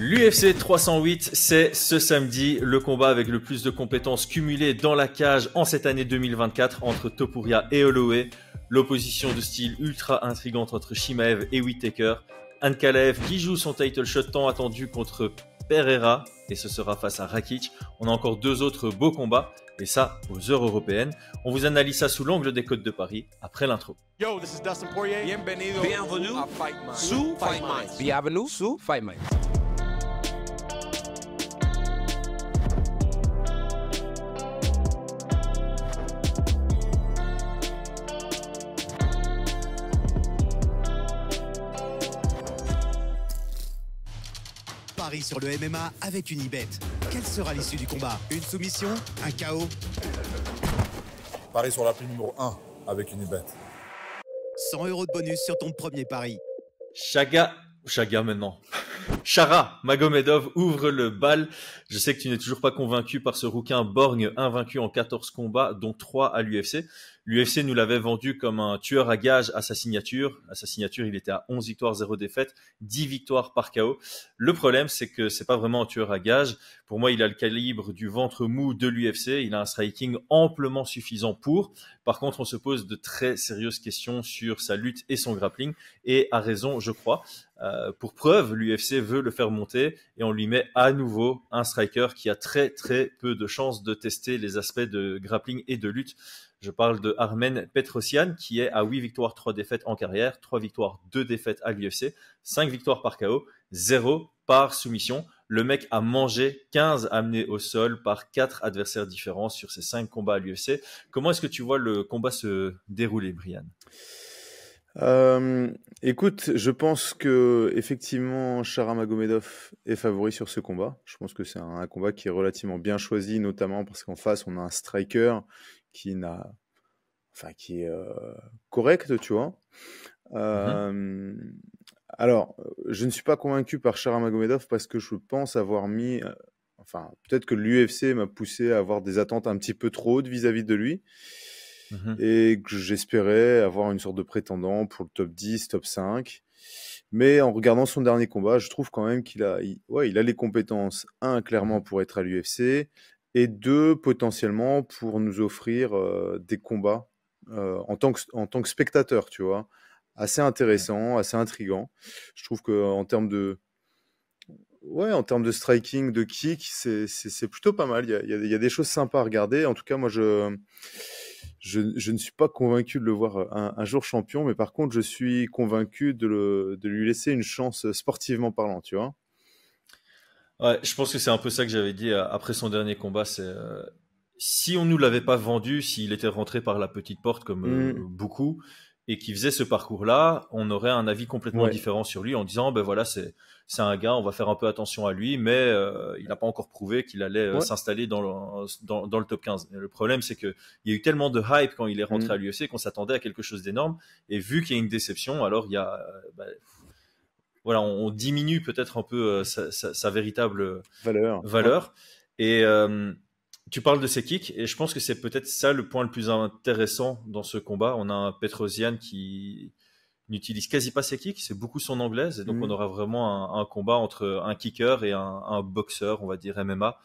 L'UFC 308, c'est ce samedi le combat avec le plus de compétences cumulées dans la cage en cette année 2024 entre Topuria et Holloway. L'opposition de style ultra intrigante entre Shimaev et Whittaker. Ankalaev qui joue son title shot tant attendu contre Pereira et ce sera face à Rakic. On a encore deux autres beaux combats et ça aux heures européennes. On vous analyse ça sous l'angle des Côtes de Paris après l'intro. Yo, this is Dustin Poirier. Bienvenue à Bienvenue Fight le MMA avec une Unibet. Quelle sera l'issue du combat Une soumission Un chaos Paris sur la numéro 1 avec une ibet. 100 euros de bonus sur ton premier pari. Chaga, Chaga maintenant. Chara Magomedov ouvre le bal. Je sais que tu n'es toujours pas convaincu par ce rouquin borgne invaincu en 14 combats, dont 3 à l'UFC. L'UFC nous l'avait vendu comme un tueur à gage à sa signature. À sa signature, il était à 11 victoires, 0 défaites, 10 victoires par KO. Le problème, c'est que c'est pas vraiment un tueur à gage. Pour moi, il a le calibre du ventre mou de l'UFC. Il a un striking amplement suffisant pour. Par contre, on se pose de très sérieuses questions sur sa lutte et son grappling. Et à raison, je crois. Euh, pour preuve, l'UFC veut le faire monter et on lui met à nouveau un striker qui a très très peu de chances de tester les aspects de grappling et de lutte je parle de Armen Petrosian, qui est à 8 victoires, 3 défaites en carrière, 3 victoires, 2 défaites à l'UFC, 5 victoires par KO, 0 par soumission. Le mec a mangé 15 amenés au sol par 4 adversaires différents sur ses 5 combats à l'UFC. Comment est-ce que tu vois le combat se dérouler, Brian euh, écoute, je pense que effectivement Sharamagomedov est favori sur ce combat. Je pense que c'est un, combat qui est relativement bien choisi, notamment parce qu'en face on a un striker qui n'a, enfin, qui est euh, correct, tu vois. Mm-hmm. Euh, alors, je ne suis pas convaincu par Sharamagomedov parce que je pense avoir mis euh, enfin, peut-être que l'UFC m'a poussé à avoir des attentes un petit peu trop hautes vis-à-vis de lui. Mm-hmm. Et que j'espérais avoir une sorte de prétendant pour le top 10, top 5. Mais en regardant son dernier combat, je trouve quand même qu'il a, ouais, il a les compétences, un, clairement mm-hmm. pour être à l'UFC, et deux, potentiellement pour nous offrir euh, des combats euh, en, tant que, en tant que spectateur, tu vois. Assez intéressant, assez intrigant. Je trouve qu'en termes de. Ouais, en termes de striking, de kick, c'est plutôt pas mal. Il y, a, des choses sympas à regarder. En tout cas, moi, je, je, ne suis pas convaincu de le voir euh, un, jour champion, mais par contre, je suis convaincu de lui laisser une chance sportivement parlant, tu vois je pense que c'est un peu ça que j'avais dit euh, après son dernier combat. C'est euh, si on nous l'avait pas vendu, s'il était rentré par la petite porte comme euh, mm. beaucoup et qui faisait ce parcours-là, on aurait un avis complètement différent sur lui en disant ben voilà c'est c'est un gars, on va faire un peu attention à lui, mais il n'a pas encore prouvé qu'il allait s'installer dans, dans, le, top 15. le problème, c'est qu'il y a eu tellement de hype quand il est rentré mm. à l'UEC qu'on s'attendait à quelque chose d'énorme. Et vu qu'il y a une déception, alors il y a, ben, voilà, on, diminue peut-être un peu euh, sa, véritable euh, valeur. Et euh, tu parles de ses kicks, et je pense que c'est peut-être ça le point le plus intéressant dans ce combat. On a un Petrosian qui n'utilise quasi pas ses kicks, c'est beaucoup son anglaise, et donc mm. on aura vraiment un, combat entre un kicker et un, boxeur, on va dire MMA.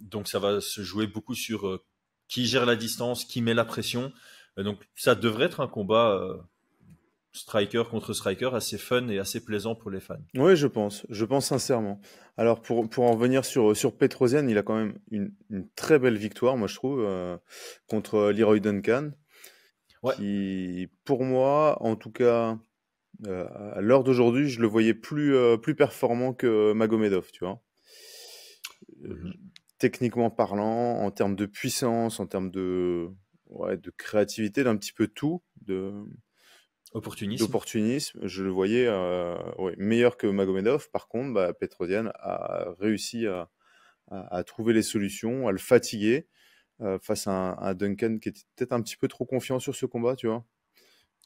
donc ça va se jouer beaucoup sur qui gère la distance, qui met la pression. donc ça devrait être un combat striker contre striker assez fun et assez plaisant pour les fans. Oui, je pense, je pense sincèrement. Alors pour, pour en venir sur, sur Petrosian, il a quand même une, très belle victoire, moi je trouve, euh, contre Leroy Duncan, qui pour moi, en tout cas euh, à l'heure d'aujourd'hui, je le voyais plus, euh, plus performant que Magomedov, tu vois. Mhm. Techniquement parlant, en termes de puissance, en termes de, de créativité, d'un petit peu tout, de... Opportunisme. je le voyais euh, meilleur que Magomedov. Par contre, bah, a réussi à, trouver les solutions, à le fatiguer euh, face à un, Duncan qui était peut-être un petit peu trop confiant sur ce combat, tu vois,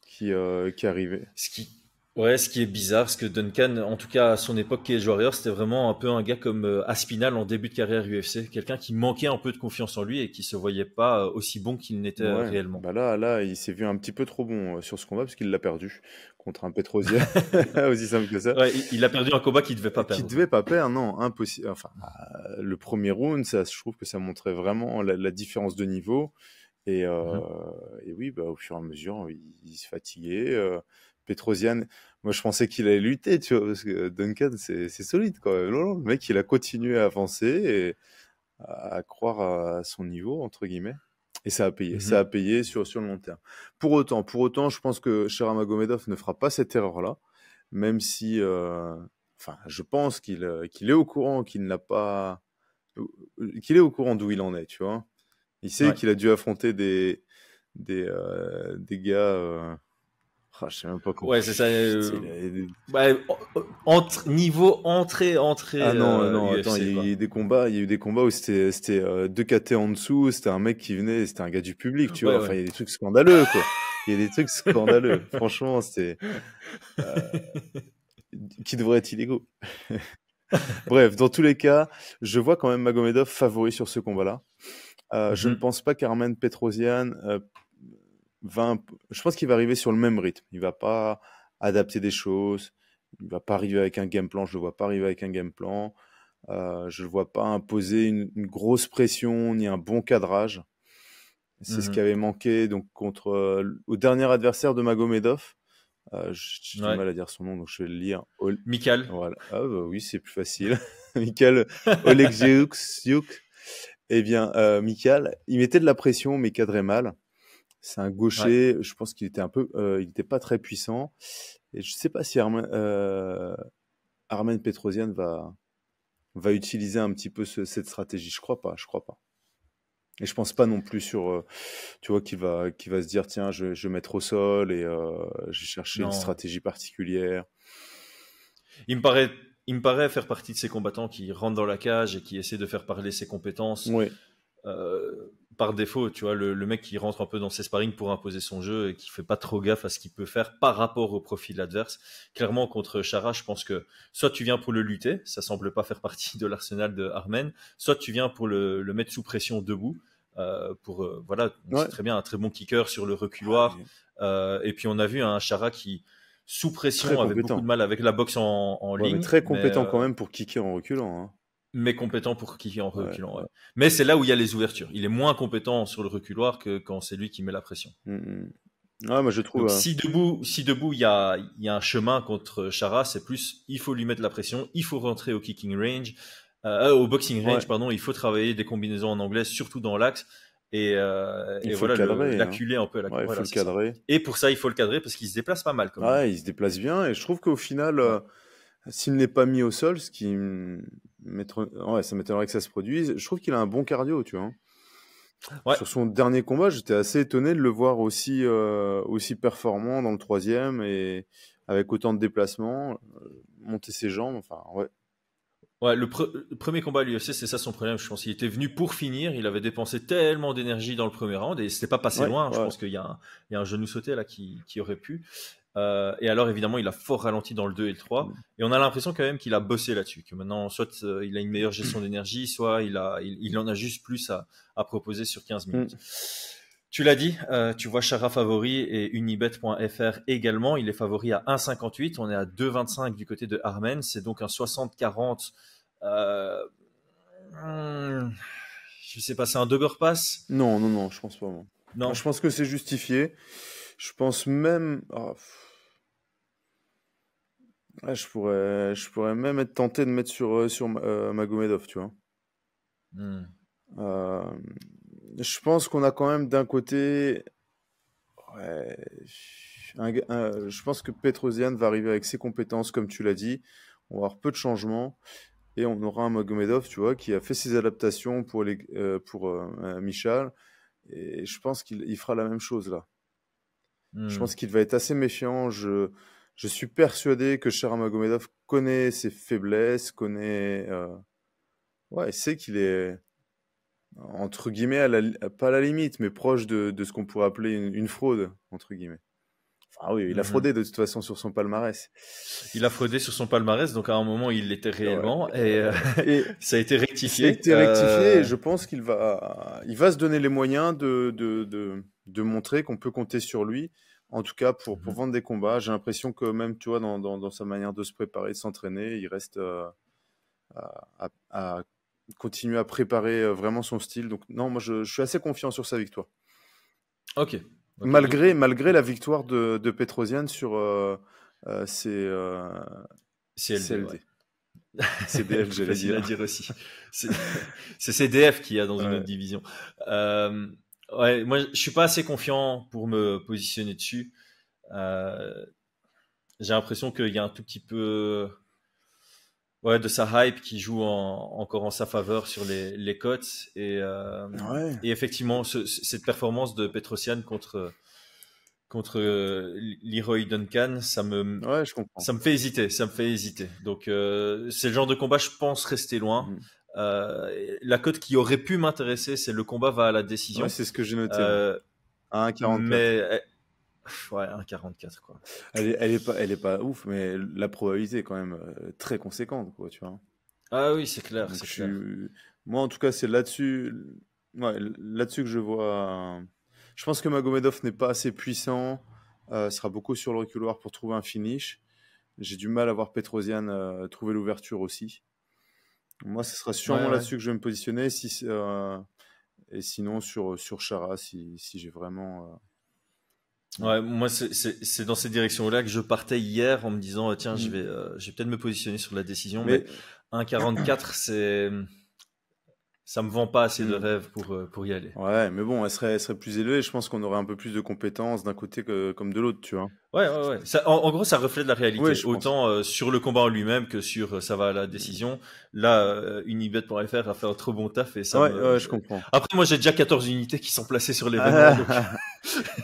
qui, euh, qui arrivait. Ce qui, Ouais, ce qui est bizarre, c'est que Duncan, en tout cas à son époque, est joueur. c'était vraiment un peu un gars comme euh, Aspinal en début de carrière UFC, quelqu'un qui manquait un peu de confiance en lui et qui se voyait pas euh, aussi bon qu'il n'était euh, réellement. Bah là, là, il s'est vu un petit peu trop bon sur ce combat parce qu'il l'a perdu contre un Petrosian, aussi simple que ça. Ouais, il a perdu un combat qu'il devait pas perdre. Qu'il devait pas perdre, non, impossible. Enfin, le premier round, ça, je trouve que ça montrait vraiment la, différence de niveau. Mhm. Et, oui, bah, au fur et à mesure, il, se fatiguait. Petrosian, moi je pensais qu'il allait lutter, tu vois, parce que Duncan, c'est solide, quoi. le mec, il a continué à avancer et à croire à son niveau, entre guillemets. Et ça a payé, mhm. ça a payé sur, sur le long terme. Pour autant, pour autant, je pense que Sharamagomedov ne fera pas cette erreur-là, même si, euh, enfin, je pense euh, qu'il est au courant qu'il n'a pas, euh, qu'il est au courant d'où il en est, tu vois. Il sait qu'il a dû affronter des, gars Oh, je sais même pas quoi. Ouais, c'est ça. Euh, bah, entre, niveau entrée, entrée. Ah non, euh, non, attends, il y, a eu des combats, il y a eu des combats où c'était, c'était euh, deux KT en dessous, c'était un mec qui venait, c'était un gars du public, tu vois. Enfin, il y a des trucs scandaleux, quoi. Il y a des trucs scandaleux. Franchement, c'était. qui devrait être illégaux. Bref, dans tous les cas, je vois quand même Magomedov favori sur ce combat-là. Je ne mhm. pense pas qu'Armen Petrosian je pense qu'il va arriver sur le même rythme. Il va pas adapter des choses. Il va pas arriver avec un game plan. Je le vois pas arriver avec un game plan. Euh, je le vois pas imposer une, grosse pression ni un bon cadrage. C'est ce mmh qui avait manqué donc contre euh, au dernier adversaire de Magomedov. Euh, J'ai du mal à dire son nom, donc je vais le lire. michael ah, bah oui, c'est plus facile. michael Olegziuk. Eh bien, euh, michael il mettait de la pression, mais cadrait mal. C'est un gaucher. Je pense qu'il était un peu, euh, il n'était pas très puissant. Et je ne sais pas si euh, Armen, euh, Petrosian va, va utiliser un petit peu cette stratégie. Je crois pas. Je crois pas. Et je pense pas non plus sur, euh, tu vois, qu'il va, va se dire tiens, je, je vais mettre au sol et euh, je vais chercher une stratégie particulière. Il me paraît. Il me paraît faire partie de ces combattants qui rentrent dans la cage et qui essaient de faire parler ses compétences. Oui par défaut, tu vois, le, mec qui rentre un peu dans ses sparring pour imposer son jeu et qui fait pas trop gaffe à ce qu'il peut faire par rapport au profil adverse. Clairement, contre Chara, je pense que soit tu viens pour le lutter, ça semble pas faire partie de l'arsenal de Armen, soit tu viens pour le, mettre sous pression debout. Euh, pour euh, voilà, c'est très bien, un très bon kicker sur le reculoir. Euh, et puis on a vu un hein, Chara qui sous pression avait beaucoup de mal avec la boxe en, ligne. très compétent quand même pour kicker en reculant. Hein mais compétent pour kicker en reculant. Mais c'est là où il y a les ouvertures. Il est moins compétent sur le reculoir que quand c'est lui qui met la pression. Mm, mm. je trouve. Euh, si debout, si debout, il y a, un chemin contre Chara, c'est plus il faut lui mettre la pression, il faut rentrer au kicking range, euh, euh, au boxing range, pardon, il faut travailler des combinaisons en anglais, surtout dans l'axe. Et, euh, il faut hein. l'acculer un peu. il faut le cadrer. Et pour ça, il faut le cadrer parce qu'il se déplace pas mal. Quand même. il se déplace bien. Et je trouve qu'au final, s'il n'est pas mis au sol, ce qui ouais, ça m'étonnerait que ça se produise. Je trouve qu'il a un bon cardio, tu vois. Hein. Sur son dernier combat, j'étais assez étonné de le voir aussi, euh, aussi performant dans le troisième et avec autant de déplacements, euh, monter ses jambes. Enfin, ouais, le, premier combat à l'UFC, c'est ça son problème, je pense. Il était venu pour finir, il avait dépensé tellement d'énergie dans le premier round et c'était pas passé loin. Hein. Je pense qu'il y, y, a un genou sauté là qui, qui aurait pu. Euh, et alors, évidemment, il a fort ralenti dans le 2 et le 3. Mm. Et on a l'impression quand même qu'il a bossé là-dessus, que maintenant, soit euh, il a une meilleure gestion mm. d'énergie, soit il, a, il, en a juste plus à, proposer sur 15 mm. minutes. Tu l'as dit, euh, tu vois Chara favori et unibet.fr également. Il est favori à 1,58. On est à 2,25 du côté de Armen. C'est donc un 60-40. je hmm, je sais pas, c'est un Dogger Pass Non, non, non, je pense pas. Non. non. Je pense que c'est justifié. Je pense même. Ah, je, pourrais, je pourrais même être tenté de mettre sur, euh, sur euh, Magomedov, tu vois. Hmm. Euh, je pense qu'on a quand même d'un côté. je pense que Petrosian va arriver avec ses compétences, comme tu l'as dit. On va avoir peu de changements. Et on aura un Magomedov, tu vois, qui a fait ses adaptations pour, les, pour Michal. Et je pense qu'il fera la même chose là. Hmm. Je pense qu'il va être assez méfiant. Je je suis persuadé que Sharamagomedov connaît ses faiblesses, connaît. Euh, ouais, il sait qu'il est, entre guillemets, à pas à la limite, mais proche de, de ce qu'on pourrait appeler une, fraude, entre guillemets. Ah enfin, oui, il a mhm. fraudé de toute façon sur son palmarès. Il a fraudé sur son palmarès, donc à un moment il l'était réellement et, euh, ça a été rectifié. Ça a été euh, rectifié et je pense qu'il va, il va se donner les moyens de, de, de montrer qu'on peut compter sur lui en tout cas pour, pour mmh vendre des combats. J'ai l'impression que même, tu vois, dans, dans, sa manière de se préparer, de s'entraîner, il reste euh, à, continuer à préparer euh, vraiment son style. Donc non, moi je, suis assez confiant sur sa victoire. Ok. Malgré, malgré la victoire de, de Petrosian sur euh, euh, ses euh, CLD. CLD. Ouais. CDF, j'allais dire. dire aussi. C'est CDF y a dans une autre division. Euh, moi, je suis pas assez confiant pour me positionner dessus. Euh, j'ai l'impression qu'il y a un tout petit peu de sa hype qui joue encore en sa faveur sur les, les cotes. Euh, et, effectivement, cette performance de Petrosian contre, contre euh, Leroy Duncan, ça me, ça me fait hésiter. Ça me fait hésiter. Donc, euh, c'est le genre de combat, je pense, rester loin. Mm. Euh, la cote qui aurait pu m'intéresser, c'est le combat va à la décision. c'est ce que j'ai noté. Euh, 1,44. ouais, 1,44 eh, quoi. Elle est, elle est, pas, elle est pas ouf, mais la probabilité est quand même euh, très conséquente quoi, tu vois. Ah oui, c'est clair. Moi, en tout cas, c'est là-dessus, là-dessus que je vois. Je pense que Magomedov n'est pas assez puissant. Euh, sera beaucoup sur le reculoir pour trouver un finish. J'ai du mal à voir Petrosian euh, trouver l'ouverture aussi. Moi, ce sera sûrement là-dessus que je vais me positionner. Si, euh, et sinon, sur, euh, sur Chara, si, si j'ai vraiment. Euh, ouais, moi, c'est dans cette direction-là que je partais hier en me disant ah, tiens, mmh. je vais, peut-être me positionner sur la décision. Mais, mais 1,44, c'est ça me vend pas assez de mm. rêves pour, euh, pour y aller. Ouais, mais bon, elle serait, serait plus élevée. Je pense qu'on aurait un peu plus de compétences d'un côté que, comme de l'autre, tu vois. Ouais, ouais, ouais. en, gros, ça reflète la réalité. Autant euh, sur le combat en lui-même que sur euh, ça va à la décision. Là, unibet.fr a fait un trop bon taf et ça. Ouais, je comprends. Après, moi, j'ai déjà 14 unités qui sont placées sur les ah,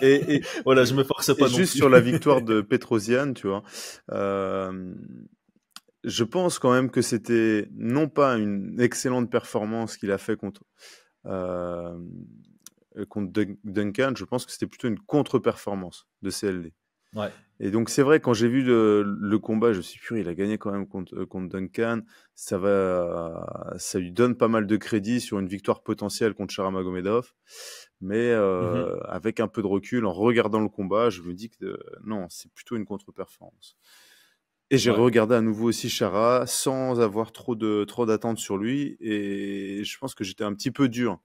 et, voilà, je me force pas Juste sur la victoire de Petrosian, tu vois. Euh je pense quand même que c'était non pas une excellente performance qu'il a fait contre, euh, contre Duncan, je pense que c'était plutôt une contre-performance de CLD. Ouais. Et donc c'est vrai, quand j'ai vu le, combat, je me suis sûr il a gagné quand même euh, contre, Duncan. Ça, va, ça lui donne pas mal de crédit sur une victoire potentielle contre Sharamagomedov. Mais euh, mm-hmm. avec un peu de recul, en regardant le combat, je me dis que euh, non, c'est plutôt une contre-performance. Et j'ai regardé à nouveau aussi Chara sans avoir trop de trop d'attentes sur lui et je pense que j'étais un petit peu dur,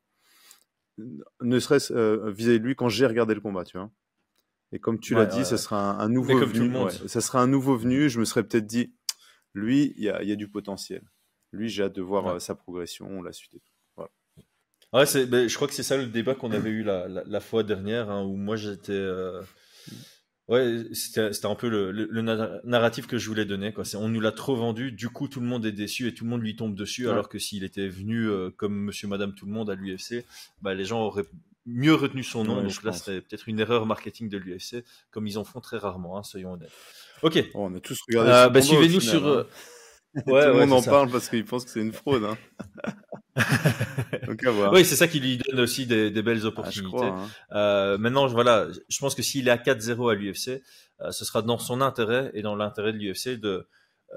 ne serait-ce euh, vis-à-vis de lui quand j'ai regardé le combat, tu vois. Et comme tu l'as dit, ça sera un, nouveau venu. ça sera un nouveau venu. Je me serais peut-être dit, lui, il y a, du potentiel. Lui, j'ai hâte de voir euh, sa progression, la suite et tout. Ouais, ben, je crois que c'est ça le débat qu'on avait eu la, fois dernière hein, où moi j'étais. Euh, Ouais, c'était un peu le, le, narratif que je voulais donner. Quoi. On nous l'a trop vendu, du coup tout le monde est déçu et tout le monde lui tombe dessus, alors que s'il était venu euh, comme Monsieur Madame Tout le Monde à l'UFC, bah, les gens auraient mieux retenu son nom. donc là, serait peut-être une erreur marketing de l'UFC, comme ils en font très rarement, hein, soyons honnêtes. Ok. Oh, on est tous euh, bah, Suivez-nous sur. Hein. Euh, Ouais, Tout le monde en parle parce qu'il pense que c'est une fraude. Hein. voir. Oui, c'est ça qui lui donne aussi des, belles ah, opportunités. Hein. Euh, maintenant, voilà, je pense que s'il est à 4-0 à l'UFC, euh, ce sera dans son intérêt et dans l'intérêt de l'UFC de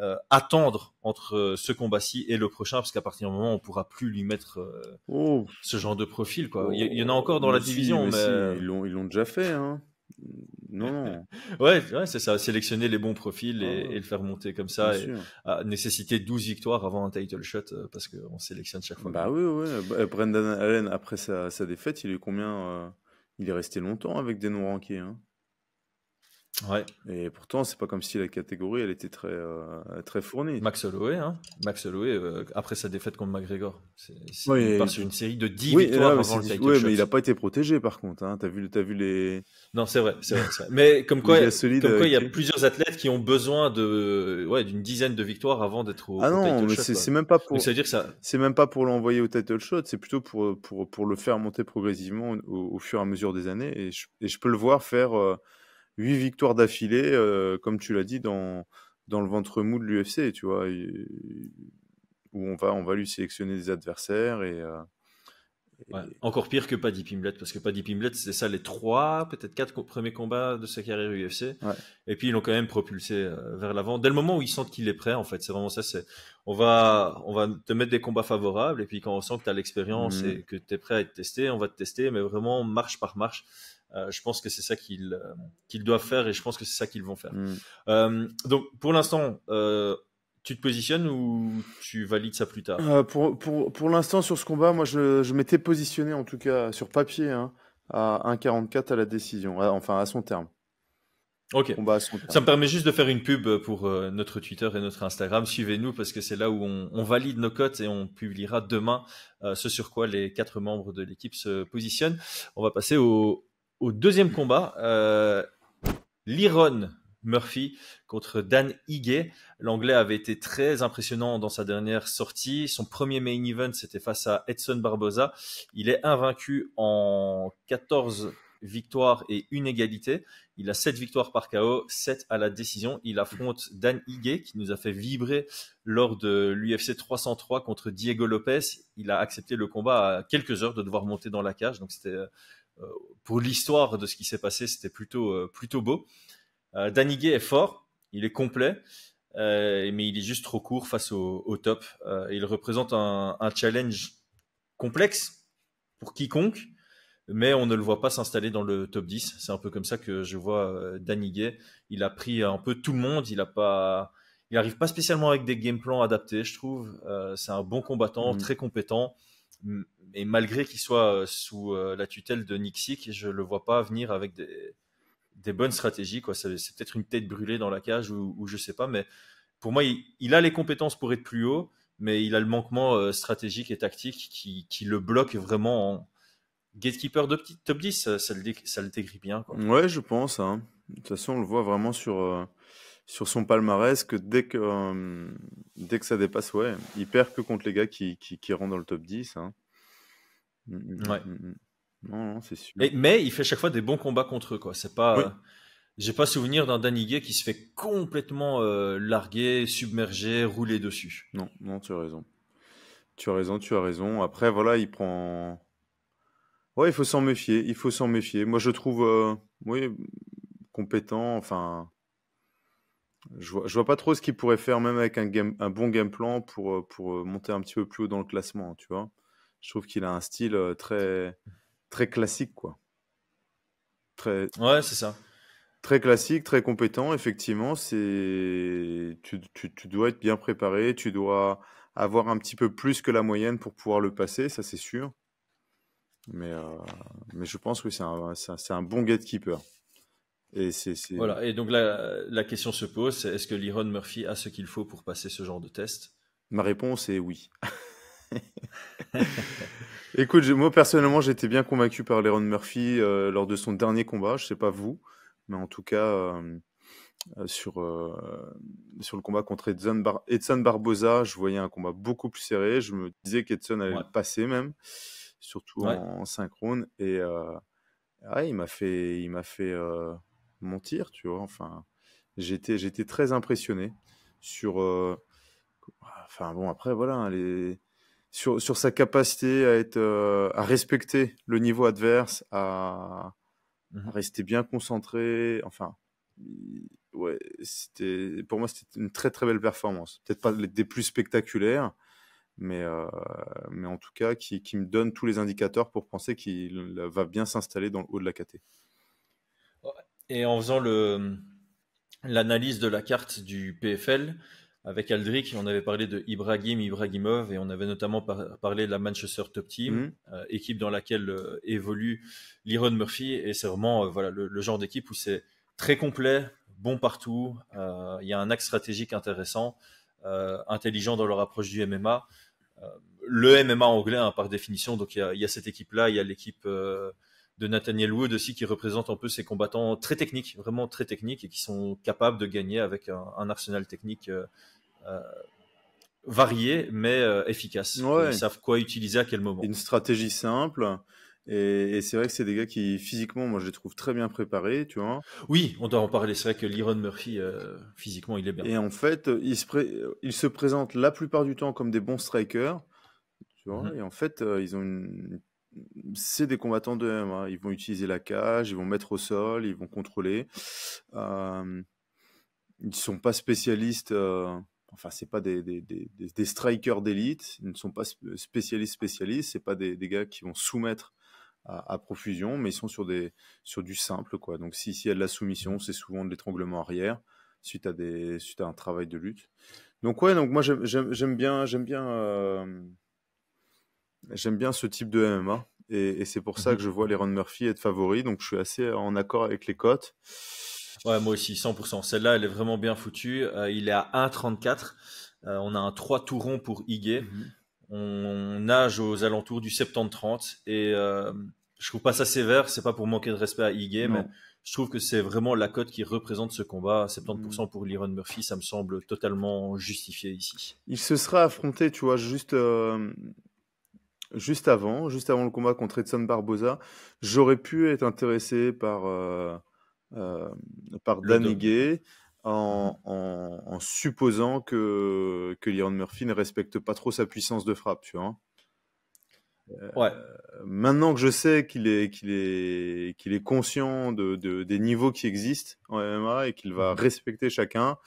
euh, attendre entre ce combat-ci et le prochain, parce qu'à partir du moment, on pourra plus lui mettre oh. ce genre de profil. Quoi. Il, y, en a encore dans la division. mais, ils l'ont déjà fait. Hein. Non, ouais, c'est ça, sélectionner les bons profils et, ah, le faire monter comme ça. Et, nécessiter 12 victoires avant un title shot euh, parce qu'on sélectionne chaque fois. Bah oui, oui. Bah, Brendan Allen, après sa, défaite, il est combien euh, Il est resté longtemps avec des non-rankés. Ouais. Et pourtant, c'est pas comme si la catégorie, elle était très, euh, très fournie. Max Holloway, hein Max euh, après sa défaite contre McGregor, c'est il part sur une série de 10 victoires avant le title Oui, mais il a pas été protégé par contre. Hein. T'as vu, as vu les. Non, c'est vrai, vrai, Mais comme quoi, il euh, il y a plusieurs athlètes qui ont besoin de, ouais, d'une dizaine de victoires avant d'être au. Ah non, mais c'est même pas pour. C'est ça... même pas pour l'envoyer au title shot. C'est plutôt pour, pour, pour le faire monter progressivement au, fur et à mesure des années. Et je, et je peux le voir faire huit victoires d'affilée, euh, comme tu l'as dit, dans, dans le ventre mou de l'UFC, tu vois, où on va, on va lui sélectionner des adversaires et, euh, encore pire que Paddy Pimblett, parce que Paddy Pimblett, c'est ça les trois, peut-être quatre premiers combats de sa carrière UFC. Et puis ils l'ont quand même propulsé euh, vers l'avant. Dès le moment où ils sentent qu'il est prêt, en fait, c'est vraiment ça. C'est on va, on va te mettre des combats favorables, et puis quand on sent que tu as l'expérience mm. et que tu es prêt à être testé, on va te tester, mais vraiment marche par marche. Euh, je pense que c'est ça euh, qu'ils doivent faire et je pense que c'est ça qu'ils vont faire. Mm. donc pour l'instant, tu te positionnes ou tu valides ça plus tard euh, Pour, pour, pour l'instant, sur ce combat, moi, je, je m'étais positionné, en tout cas sur papier, hein, à 1,44 à la décision, enfin à son terme. Ok. son terme. Ça me permet juste de faire une pub pour euh, notre Twitter et notre Instagram. Suivez-nous parce que c'est là où on, valide nos cotes et on publiera demain euh, ce sur quoi les quatre membres de l'équipe se positionnent. On va passer au, au deuxième combat. Liron Murphy contre Dan Higuet. L'anglais avait été très impressionnant dans sa dernière sortie. Son premier main event, c'était face à Edson Barboza. Il est invaincu en 14 victoires et une égalité. Il a 7 victoires par KO, 7 à la décision. Il affronte Dan Higuet qui nous a fait vibrer lors de l'UFC 303 contre Diego Lopez. Il a accepté le combat à quelques heures de devoir monter dans la cage. Donc c'était euh, pour l'histoire de ce qui s'est passé, c'était plutôt, euh, plutôt beau. Euh, est fort, il est complet, euh, mais il est juste trop court face au, top. Euh, il représente un, challenge complexe pour quiconque, mais on ne le voit pas s'installer dans le top 10. C'est un peu comme ça que je vois euh, Daniguet. Il a pris un peu tout le monde, il n'arrive pas spécialement avec des game plans adaptés, je trouve. c'est un bon combattant, mm. très compétent mais malgré qu'il soit sous la tutelle de Nixik, je ne le vois pas venir avec des, des bonnes stratégies. Quoi. C'est, c'est peut-être une tête brûlée dans la cage ou, je je sais pas, mais pour moi, il, a les compétences pour être plus haut, mais il a le manquement euh, stratégique et tactique qui, le bloque vraiment gatekeeper de petit, top 10. Ça, le, ça le bien. Quoi. Ouais, je pense. Hein. De toute façon, on le voit vraiment sur, euh, sur son palmarès que dès que, euh, dès que ça dépasse, ouais, il perd que contre les gars qui, qui, rentrent dans le top 10. Hein. Mm, mm, mm, non, c'est sûr. mais il fait chaque fois des bons combats contre eux, quoi. C'est pas. Euh, j'ai pas souvenir d'un danigue qui se fait complètement euh, larguer, submerger, rouler dessus. Non, non, tu as raison. Tu as raison, tu as raison. Après, voilà, il prend. Ouais, il faut s'en méfier. Il faut s'en méfier. Moi, je trouve, euh, oui, compétent. Enfin, je vois, vois pas trop ce qu'il pourrait faire, même avec un, un bon game plan pour, pour monter un petit peu plus haut dans le classement. Tu vois, je trouve qu'il a un style très, très classique, quoi. Très, ouais, c'est ça. Très classique, très compétent, effectivement. C'est tu, dois être bien préparé, tu dois avoir un petit peu plus que la moyenne pour pouvoir le passer, ça c'est sûr. Mais, euh, mais je pense que c'est un, un, bon gatekeeper. Et Voilà, et donc la, la question se pose, est-ce que Liron Murphy a ce qu'il faut pour passer ce genre de test Ma réponse est oui. Écoute, moi personnellement, j'étais bien convaincu par Leron Murphy euh, lors de son dernier combat. Je sais pas vous, mais en tout cas, euh, euh, sur, sur le combat contre Edson, Bar Edson, Barbosa, je voyais un combat beaucoup plus serré. Je me disais qu'Edson allait le passer même, surtout en, synchrone. Et il m'a fait, il m'a fait mentir, tu vois. Enfin, j'étais, j'étais très impressionné sur. Enfin bon, après voilà les sur, sur sa capacité à, être, euh, à respecter le niveau adverse, à, mmh rester bien concentré. Enfin, ouais, c'était, pour moi, c'était une très très belle performance. Peut-être pas des plus spectaculaires, mais, euh, mais en tout cas, qui, qui, me donne tous les indicateurs pour penser qu'il va bien s'installer dans le haut de la KT. Et en faisant le, l'analyse de la carte du PFL, avec Aldric, on avait parlé de Ibrahim Ibrahimov et on avait notamment parlé de la Manchester Top Team, mhm. euh, équipe dans laquelle euh, évolue Liron Murphy. Et c'est vraiment euh, voilà, le, genre d'équipe où c'est très complet, bon partout. Il y a un axe stratégique intéressant, intelligent dans leur approche du MMA. le MMA anglais, hein, par définition, donc il y, a, cette équipe-là, il y a l'équipe de Nathaniel Wood aussi qui représente un peu ces combattants très techniques, vraiment très techniques et qui sont capables de gagner avec un, un arsenal technique euh, variés mais euh, efficaces Ils savent quoi utiliser à quel moment. Une stratégie simple. Et, c'est vrai que c'est des gars qui, physiquement, moi, je les trouve très bien préparés, tu vois. Oui, on doit en parler. C'est vrai que l'Iron Murphy, euh, physiquement, il est bien. Et en fait, ils se, présentent la plupart du temps comme des bons strikers, tu vois. Mhm. Et en fait, ils ont une... C'est des combattants de hein. Ils vont utiliser la cage, ils vont mettre au sol, ils vont contrôler. Ils ne sont pas spécialistes enfin c'est pas des, des, des, des strikers d'élite, ils ne sont pas spécialistes spécialistes, c'est pas des, gars qui vont soumettre à, à, profusion, mais ils sont sur des sur du simple quoi. Donc si s'il y a de la soumission, c'est souvent de l'étranglement arrière suite à des suite à un travail de lutte. Donc ouais, donc moi j'aime bien j'aime bien euh, j'aime bien ce type de MMA et, et c'est pour ça mhm. que je vois les Ron Murphy être favori. Donc je suis assez en accord avec les cotes moi aussi, 100%. Celle-là, elle est vraiment bien foutue. Euh, il est à 1,34. Euh, on a un 3 tout rond pour Higué. Mhm. On nage aux alentours du 70-30. Et euh, je trouve pas ça sévère. C'est pas pour manquer de respect à Higué, mais je trouve que c'est vraiment la cote qui représente ce combat. 70% mhm. pour Liron Murphy, ça me semble totalement justifié ici. Il se sera affronté, tu vois, juste, juste avant, juste avant le combat contre Edson Barbosa. J'aurais pu être intéressé par, euh, par Danny mmh. en, supposant que, que Murphy ne respecte pas trop sa puissance de frappe, tu vois. Ouais. Euh, maintenant que je sais qu'il est, qu'il est, qu'il est conscient de, des niveaux qui existent en MMA et qu'il va mmh. respecter chacun,